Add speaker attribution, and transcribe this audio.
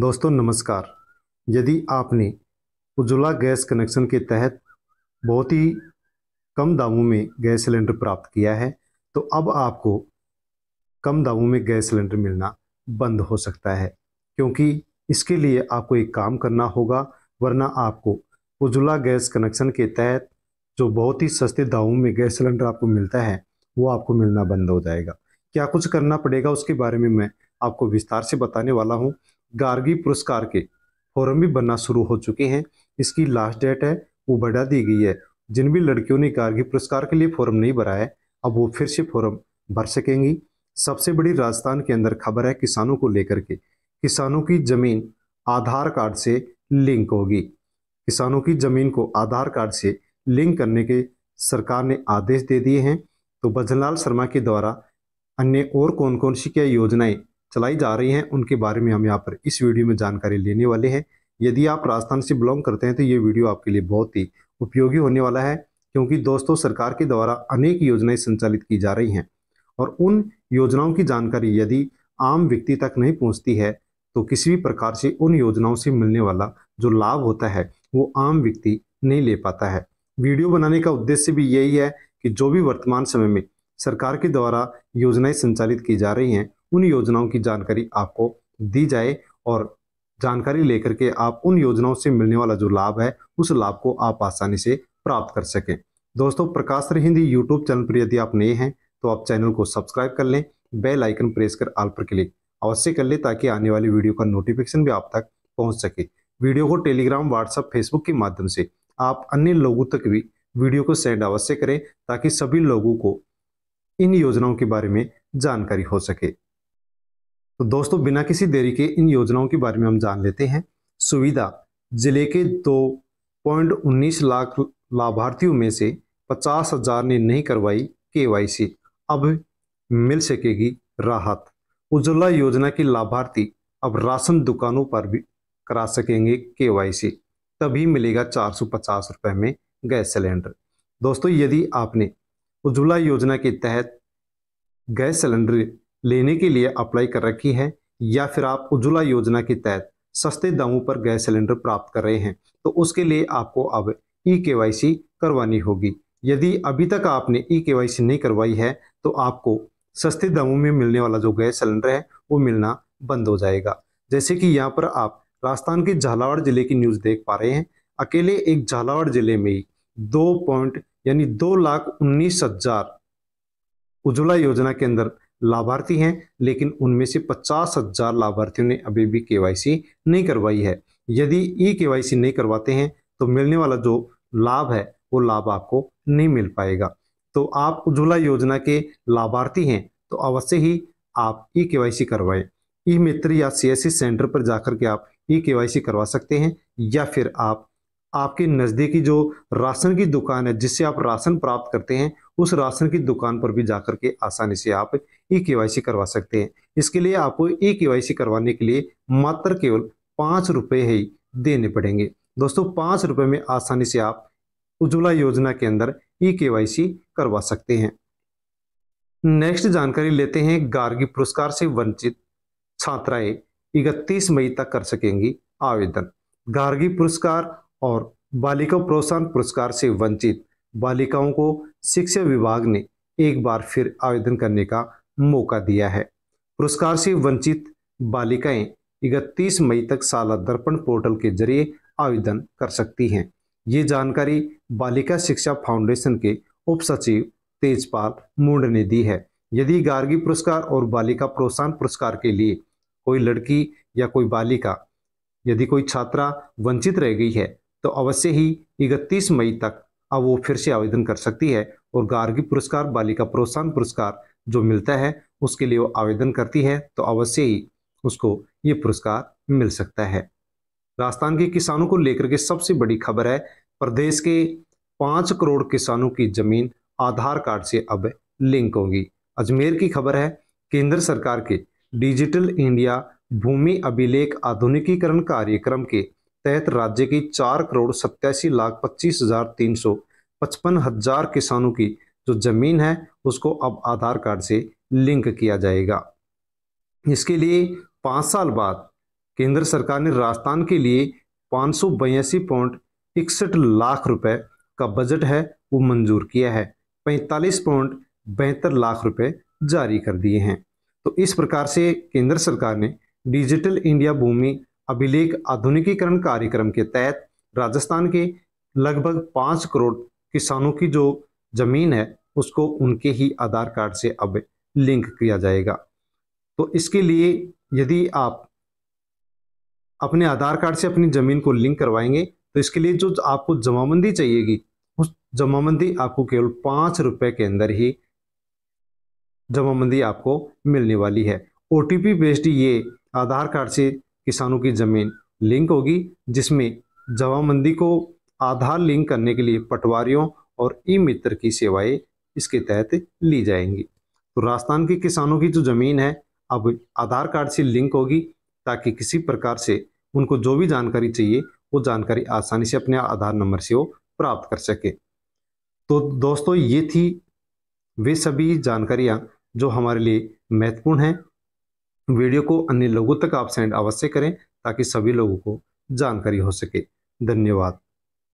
Speaker 1: दोस्तों नमस्कार यदि आपने उज्ज्वला गैस कनेक्शन के तहत बहुत ही कम दामों में गैस सिलेंडर प्राप्त किया है तो अब आपको कम दामों में गैस सिलेंडर मिलना बंद हो सकता है क्योंकि इसके लिए आपको एक काम करना होगा वरना आपको उज्ज्वला गैस कनेक्शन के तहत जो बहुत ही सस्ते दामों में गैस सिलेंडर आपको मिलता है वो आपको मिलना बंद हो जाएगा क्या कुछ करना पड़ेगा उसके बारे में मैं आपको विस्तार से बताने वाला हूँ गार्गी पुरस्कार के फॉर्म भी बनना शुरू हो चुके हैं इसकी लास्ट डेट है वो बढ़ा दी गई है जिन भी लड़कियों ने गार्गी पुरस्कार के लिए फॉर्म नहीं भरा है अब वो फिर से फॉर्म भर सकेंगी सबसे बड़ी राजस्थान के अंदर खबर है किसानों को लेकर के किसानों की जमीन आधार कार्ड से लिंक होगी किसानों की जमीन को आधार कार्ड से लिंक करने के सरकार ने आदेश दे दिए हैं तो भजनलाल शर्मा के द्वारा अन्य और कौन कौन सी क्या योजनाएं चलाई जा रही हैं उनके बारे में हम यहाँ पर इस वीडियो में जानकारी लेने वाले हैं यदि आप राजस्थान से बिलोंग करते हैं तो ये वीडियो आपके लिए बहुत ही उपयोगी होने वाला है क्योंकि दोस्तों सरकार के द्वारा अनेक योजनाएं संचालित की जा रही हैं और उन योजनाओं की जानकारी यदि आम व्यक्ति तक नहीं पहुंचती है तो किसी भी प्रकार से उन योजनाओं से मिलने वाला जो लाभ होता है वो आम व्यक्ति नहीं ले पाता है वीडियो बनाने का उद्देश्य भी यही है कि जो भी वर्तमान समय में सरकार के द्वारा योजनाएं संचालित की जा रही हैं उन योजनाओं की जानकारी आपको दी जाए और जानकारी लेकर के आप उन योजनाओं से मिलने वाला जो लाभ है उस लाभ को आप आसानी से प्राप्त कर सकें दोस्तों प्रकाश हिंदी यूट्यूब चैनल पर यदि आप नए हैं तो आप चैनल को सब्सक्राइब कर लें बेल आइकन प्रेस कर आल पर क्लिक अवश्य कर लें ताकि आने वाली वीडियो का नोटिफिकेशन भी आप तक पहुंच सके वीडियो को टेलीग्राम व्हाट्सएप फेसबुक के माध्यम से आप अन्य लोगों तक भी वीडियो को सेंड अवश्य करें ताकि सभी लोगों को इन योजनाओं के बारे में जानकारी हो सके तो दोस्तों बिना किसी देरी के इन योजनाओं के बारे में हम जान लेते हैं सुविधा जिले के दो पॉइंट उन्नीस लाख लाभार्थियों में से पचास हजार ने नहीं करवाई केवाईसी अब मिल सकेगी राहत उज्ज्वला योजना के लाभार्थी अब राशन दुकानों पर भी करा सकेंगे केवाईसी तभी मिलेगा चार सौ पचास रुपए में गैस सिलेंडर दोस्तों यदि आपने उज्ज्वला योजना के तहत गैस सिलेंडर लेने के लिए अप्लाई कर रखी है या फिर आप उज्ज्वला योजना के तहत सस्ते दामों पर गैस सिलेंडर प्राप्त कर रहे हैं तो उसके लिए आपको अब ई के करवानी होगी यदि अभी तक आपने ई के नहीं करवाई है तो आपको सस्ते दामों में मिलने वाला जो गैस सिलेंडर है वो मिलना बंद हो जाएगा जैसे कि यहाँ पर आप राजस्थान के झालावाड़ जिले की न्यूज़ देख पा रहे हैं अकेले एक झालावाड़ जिले में ही दो पॉइंट यानी दो लाख उन्नीस हजार उज्ज्वला योजना के अंदर लाभार्थी हैं लेकिन उनमें से पचास हजार लाभार्थियों ने अभी भी केवाईसी नहीं करवाई है यदि ई केवाईसी नहीं करवाते हैं तो मिलने वाला जो लाभ है वो लाभ आपको नहीं मिल पाएगा तो आप उज्ज्वला योजना के लाभार्थी हैं तो अवश्य ही आप ई के वाई सी करवाएं ई मित्र या सी सेंटर पर जाकर के आप ई के वाई सी करवा सकते हैं या फिर आप आपके नज़दीकी जो राशन की दुकान है जिससे आप राशन प्राप्त करते हैं उस राशन की दुकान पर भी जाकर के आसानी से आप ई के करवा सकते हैं इसके लिए आपको ई के करवाने के लिए मात्र केवल पाँच रुपये ही देने पड़ेंगे दोस्तों पाँच रुपये में आसानी से आप उज्ज्वला योजना के अंदर ई के करवा सकते हैं नेक्स्ट जानकारी लेते हैं गार्गी पुरस्कार से वंचित छात्राएं इकतीस मई तक कर सकेंगी आवेदन गार्गी पुरस्कार और बालिका प्रोत्साहन पुरस्कार से वंचित बालिकाओं को शिक्षा विभाग ने एक बार फिर आवेदन करने का मौका दिया है पुरस्कार से वंचित बालिकाएं 31 मई तक साला दर्पण पोर्टल के जरिए आवेदन कर सकती हैं ये जानकारी बालिका शिक्षा फाउंडेशन के उप सचिव तेजपाल मुंड ने दी है यदि गार्गी पुरस्कार और बालिका प्रोत्साहन पुरस्कार के लिए कोई लड़की या कोई बालिका यदि कोई छात्रा वंचित रह गई है तो अवश्य ही इकतीस मई तक अब वो फिर से आवेदन कर सकती है और गार्गी पुरस्कार बालिका प्रोत्साहन पुरस्कार जो मिलता है उसके लिए वो आवेदन करती है तो अवश्य ही उसको ये पुरस्कार मिल सकता है राजस्थान के किसानों को लेकर के सबसे बड़ी खबर है प्रदेश के पांच करोड़ किसानों की जमीन आधार कार्ड से अब लिंक होगी अजमेर की खबर है केंद्र सरकार के डिजिटल इंडिया भूमि अभिलेख आधुनिकीकरण कार्यक्रम के तहत राज्य की चार करोड़ सत्यासी लाख पच्चीस हजार तीन सौ पचपन हजार किसानों की जो जमीन है उसको अब आधार कार्ड से लिंक किया जाएगा इसके लिए पाँच साल बाद केंद्र सरकार ने राजस्थान के लिए पाँच सौ बयासी पॉइंट इकसठ लाख रुपए का बजट है वो मंजूर किया है पैंतालीस पॉइंट बेहतर लाख रुपए जारी कर दिए हैं तो इस प्रकार से केंद्र सरकार ने डिजिटल इंडिया भूमि अभिलेख आधुनिकीकरण कार्यक्रम के तहत राजस्थान के लगभग पाँच करोड़ किसानों की जो जमीन है उसको उनके ही आधार कार्ड से अब लिंक किया जाएगा तो इसके लिए यदि आप अपने आधार कार्ड से अपनी ज़मीन को लिंक करवाएंगे तो इसके लिए जो आपको जमाबंदी चाहिएगी उस जमाबंदी आपको केवल पाँच रुपये के अंदर ही जमाबंदी आपको मिलने वाली है ओ टी बेस्ड ये आधार कार्ड से किसानों की ज़मीन लिंक होगी जिसमें जवाबंदी को आधार लिंक करने के लिए पटवारियों और ई मित्र की सेवाएं इसके तहत ली जाएंगी तो राजस्थान के किसानों की जो ज़मीन है अब आधार कार्ड से लिंक होगी ताकि किसी प्रकार से उनको जो भी जानकारी चाहिए वो जानकारी आसानी से अपने आधार नंबर से वो प्राप्त कर सके तो दोस्तों ये थी वे सभी जानकारियाँ जो हमारे लिए महत्वपूर्ण हैं वीडियो को अन्य लोगों तक आप सेंड अवश्य करें ताकि सभी लोगों को जानकारी हो सके धन्यवाद